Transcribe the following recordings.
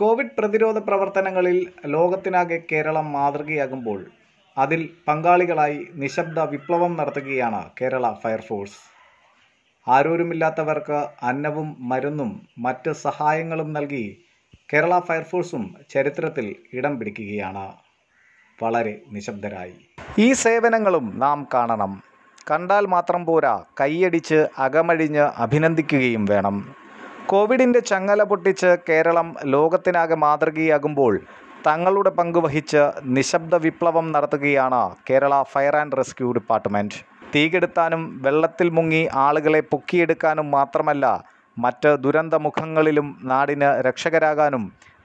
Covid പ്രതിരോധ പ്രവർത്തനങ്ങളിൽ ലോകത്തിനാകെ കേരളം മാതൃകയാകുമ്പോൾ അതിൽ പങ്കാളികളായി നിശബ്ദ വിപ്ലവം നടത്തുകയാണ് കേരള ഫയർഫോഴ്സ് ആരോരുമില്ലാത്തവർക്ക് അന്നവും മരുന്നും മറ്റ് സഹായങ്ങളും നൽകി കേരള ഫയർഫോഴ്സും ചരിത്രത്തിൽ ഇടം പിടിക്കുകയാണ് വളരെ നിശബ്ദരായി ഈ സേവനങ്ങളും നാം കാണണം കണ്ടാൽ മാത്രം പോരാ കൈയടിച്ച് അകമഴിഞ്ഞ് അഭിനന്ദിക്കുകയും വേണം കോവിഡിൻ്റെ ചങ്ങല പൊട്ടിച്ച് കേരളം ലോകത്തിനാകെ മാതൃകയാകുമ്പോൾ തങ്ങളുടെ പങ്ക് വഹിച്ച് നിശബ്ദ വിപ്ലവം നടത്തുകയാണ് Kerala fire and rescue department തീകെടുത്താനും വെള്ളത്തിൽ മുങ്ങി ആളുകളെ പൊക്കിയെടുക്കാനും മാത്രമല്ല മറ്റ് ദുരന്തമുഖങ്ങളിലും നാടിന് രക്ഷകരാകാനും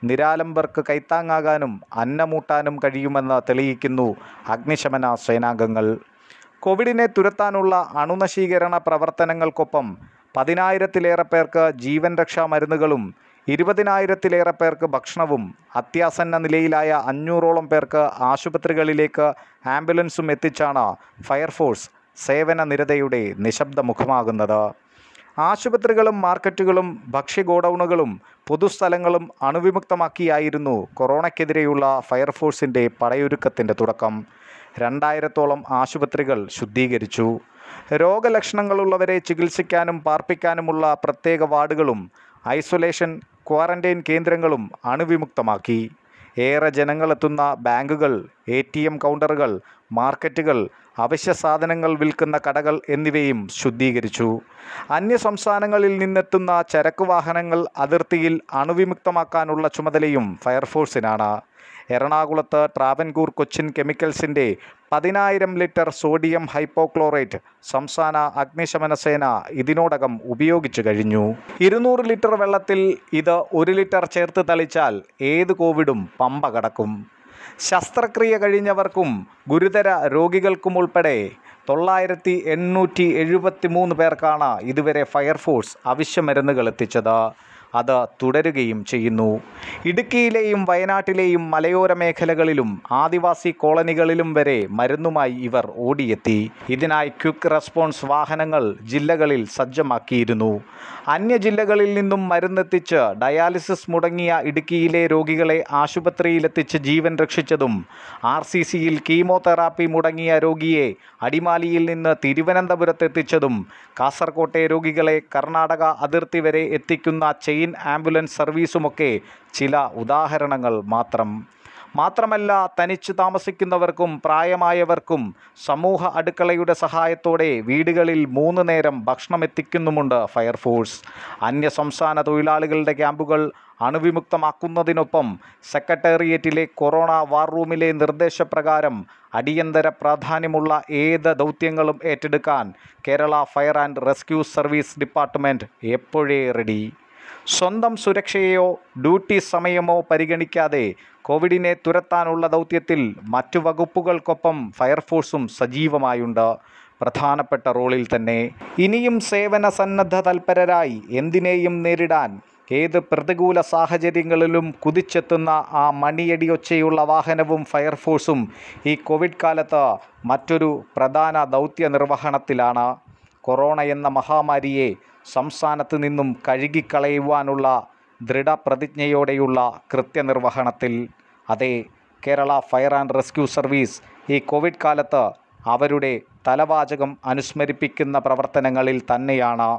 നിരാലംബർക്ക് കൈത്താങ്ങാകാനും അന്നമൂട്ടാനും കഴിയുമെന്ന് തെളിയിക്കുന്നു അഗ്നിശമന സേനാംഗങ്ങൾ കോവിഡിനെ തുരത്താനുള്ള അണുനശീകരണ പ്രവർത്തനങ്ങൾക്കൊപ്പം പതിനായിരത്തിലേറെ പേർക്ക് ജീവൻ രക്ഷാ മരുന്നുകളും ഇരുപതിനായിരത്തിലേറെ പേർക്ക് ഭക്ഷണവും അത്യാസന്ന നിലയിലായ അഞ്ഞൂറോളം പേർക്ക് ആശുപത്രികളിലേക്ക് ആംബുലൻസും എത്തിച്ചാണ് ഫയർഫോഴ്സ് സേവന നിരതയുടെ നിശബ്ദ മുഖമാകുന്നത് ആശുപത്രികളും മാർക്കറ്റുകളും ഭക്ഷ്യഗോഡൗണുകളും പൊതുസ്ഥലങ്ങളും അണുവിമുക്തമാക്കിയായിരുന്നു കൊറോണയ്ക്കെതിരെയുള്ള ഫയർഫോഴ്സിൻ്റെ പടയൊരുക്കത്തിൻ്റെ തുടക്കം രണ്ടായിരത്തോളം ആശുപത്രികൾ ശുദ്ധീകരിച്ചു രോഗലക്ഷണങ്ങളുള്ളവരെ ചികിത്സിക്കാനും പാർപ്പിക്കാനുമുള്ള പ്രത്യേക വാർഡുകളും ഐസൊലേഷൻ ക്വാറന്റൈൻ കേന്ദ്രങ്ങളും അണുവിമുക്തമാക്കി ഏറെ ജനങ്ങളെത്തുന്ന ബാങ്കുകൾ എ ടി എം കൗണ്ടറുകൾ മാർക്കറ്റുകൾ അവശ്യ സാധനങ്ങൾ വിൽക്കുന്ന കടകൾ എന്നിവയും ശുദ്ധീകരിച്ചു അന്യ സംസ്ഥാനങ്ങളിൽ നിന്നെത്തുന്ന ചരക്ക് വാഹനങ്ങൾ അതിർത്തിയിൽ അണുവിമുക്തമാക്കാനുള്ള ചുമതലയും ഫയർഫോഴ്സിനാണ് എറണാകുളത്ത് ട്രാവൻകൂർ കൊച്ചിൻ കെമിക്കൽസിൻ്റെ പതിനായിരം ലിറ്റർ സോഡിയം ഹൈപ്പോക്ലോറേറ്റ് സംസ്ഥാന അഗ്നിശമന സേന ഇതിനോടകം ഉപയോഗിച്ചു കഴിഞ്ഞു ഇരുന്നൂറ് ലിറ്റർ വെള്ളത്തിൽ ഇത് ഒരു ലിറ്റർ ചേർത്ത് തളിച്ചാൽ ഏത് കോവിഡും പമ്പ കടക്കും ശസ്ത്രക്രിയ കഴിഞ്ഞവർക്കും ഗുരുതര രോഗികൾക്കും ഉൾപ്പെടെ തൊള്ളായിരത്തി എണ്ണൂറ്റി എഴുപത്തി മൂന്ന് പേർക്കാണ് ഇതുവരെ ഫയർഫോഴ്സ് അവശ്യ മരുന്നുകൾ എത്തിച്ചത് അത് തുടരുകയും ചെയ്യുന്നു ഇടുക്കിയിലെയും വയനാട്ടിലെയും മലയോര മേഖലകളിലും ആദിവാസി കോളനികളിലും വരെ മരുന്നുമായി ഇവർ ഓടിയെത്തി ഇതിനായി ക്വിക്ക് റെസ്പോൺസ് വാഹനങ്ങൾ ജില്ലകളിൽ സജ്ജമാക്കിയിരുന്നു അന്യ ജില്ലകളിൽ നിന്നും മരുന്നെത്തിച്ച് ഡയാലിസിസ് മുടങ്ങിയ ഇടുക്കിയിലെ രോഗികളെ ആശുപത്രിയിലെത്തിച്ച് ജീവൻ രക്ഷിച്ചതും ആർ സി സിയിൽ കീമോതെറാപ്പി മുടങ്ങിയ രോഗിയെ അടിമാലിയിൽ നിന്ന് തിരുവനന്തപുരത്തെത്തിച്ചതും കാസർകോട്ടെ രോഗികളെ കർണാടക അതിർത്തി വരെ എത്തിക്കുന്ന ചെയ് ഗ്രീൻ ആംബുലൻസ് സർവീസുമൊക്കെ ചില ഉദാഹരണങ്ങൾ മാത്രം മാത്രമല്ല തനിച്ചു താമസിക്കുന്നവർക്കും പ്രായമായവർക്കും സമൂഹ അടുക്കളയുടെ സഹായത്തോടെ വീടുകളിൽ മൂന്ന് നേരം ഭക്ഷണം എത്തിക്കുന്നുമുണ്ട് ഫയർഫോഴ്സ് അന്യസംസ്ഥാന തൊഴിലാളികളുടെ ക്യാമ്പുകൾ അണുവിമുക്തമാക്കുന്നതിനൊപ്പം സെക്രട്ടേറിയറ്റിലെ കൊറോണ വാർ റൂമിലെ നിർദ്ദേശപ്രകാരം അടിയന്തര പ്രാധാന്യമുള്ള ഏത് ദൗത്യങ്ങളും ഏറ്റെടുക്കാൻ Kerala fire and rescue service department എപ്പോഴേ റെഡി സ്വന്തം സുരക്ഷയെയോ ഡ്യൂട്ടി സമയമോ പരിഗണിക്കാതെ കോവിഡിനെ തുരത്താനുള്ള ദൗത്യത്തിൽ മറ്റു വകുപ്പുകൾക്കൊപ്പം ഫയർഫോഴ്സും സജീവമായുണ്ട് പ്രധാനപ്പെട്ട റോളിൽ തന്നെ ഇനിയും സേവന സന്നദ്ധ തൽപരരായി എന്തിനേയും നേരിടാൻ ഏത് പ്രതികൂല സാഹചര്യങ്ങളിലും കുതിച്ചെത്തുന്ന ആ മണിയടിയൊച്ചയുള്ള വാഹനവും ഫയർഫോഴ്സും ഈ കോവിഡ് കാലത്ത് മറ്റൊരു പ്രധാന ദൗത്യ നിർവഹണത്തിലാണ് കൊറോണ എന്ന മഹാമാരിയെ സംസ്ഥാനത്ത് നിന്നും കഴുകിക്കളയുവാനുള്ള ദൃഢപ്രതിജ്ഞയോടെയുള്ള കൃത്യനിർവഹണത്തിൽ അതേ Kerala fire and rescue service ഈ കോവിഡ് കാലത്ത് അവരുടെ തലവാചകം അനുസ്മരിപ്പിക്കുന്ന പ്രവർത്തനങ്ങളിൽ തന്നെയാണ്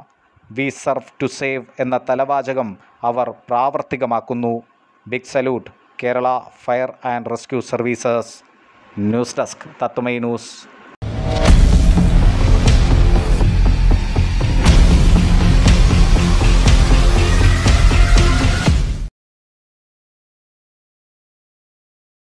വി സർഫ് ടു സേവ് എന്ന തലവാചകം അവർ പ്രാവർത്തികമാക്കുന്നു big salute Kerala fire and rescue services news desk Tatwamayi news